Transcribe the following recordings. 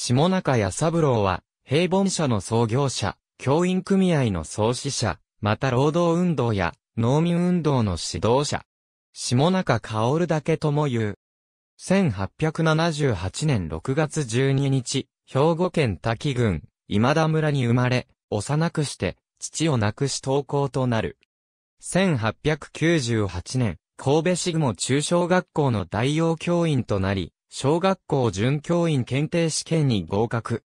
下中屋三郎は、平凡社の創業者、教員組合の創始者、また労働運動や農民運動の指導者。下中薫だけとも言う。1878年6月12日、兵庫県滝郡、今田村に生まれ、幼くして、父を亡くし登校となる。1898年、神戸市雲中小学校の代用教員となり、小学校准教員検定試験に合格。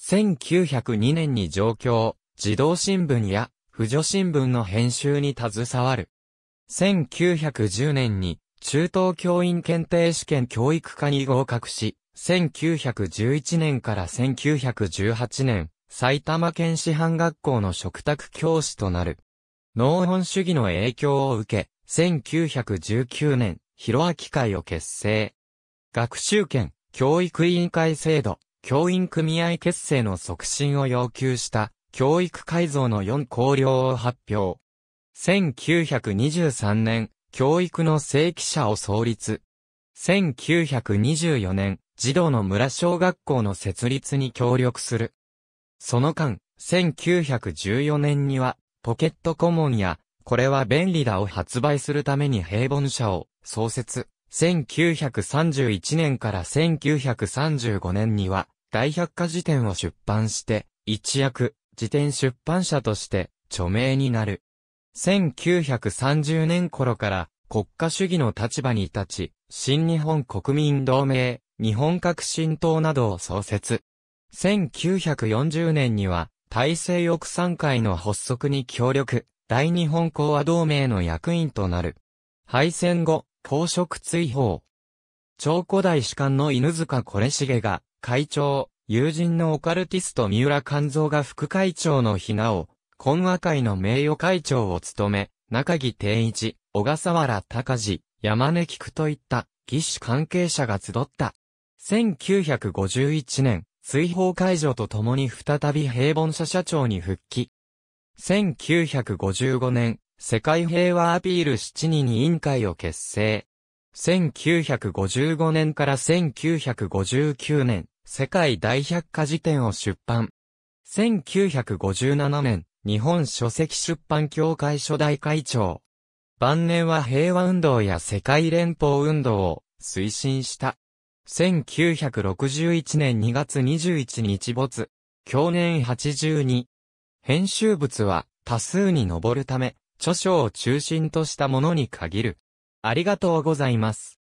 1902年に上京、児童新聞や、婦女新聞の編集に携わる。1910年に、中等教員検定試験教育科に合格し、1911年から1918年、埼玉県師範学校の食卓教師となる。農本主義の影響を受け、1919年、広明会を結成。学習権、教育委員会制度、教員組合結成の促進を要求した教育改造の4綱領を発表。1923年、教育の正規者を創立。1924年、児童の村小学校の設立に協力する。その間、1914年には、ポケットコモンや、これは便利だを発売するために平凡社を創設。1931年から1935年には、大百科辞典を出版して、一躍、辞典出版社として、著名になる。1930年頃から、国家主義の立場に立ち、新日本国民同盟、日本革新党などを創設。1940年には、大西翼参会の発足に協力、大日本講和同盟の役員となる。敗戦後、公職追放。超古代士官の犬塚これしげが、会長、友人のオカルティスト三浦勘蔵が副会長のひなを、懇和会の名誉会長を務め、中木定一、小笠原隆治、山根菊といった、義士関係者が集った。1951年、追放解除とともに再び平凡社社長に復帰。1955年、世界平和アピール7人委員会を結成。1955年から1959年、世界大百科事典を出版。1957年、日本書籍出版協会初代会長。晩年は平和運動や世界連邦運動を推進した。1961年2月21日没。去年82。編集物は多数に上るため、著書を中心としたものに限る。ありがとうございます。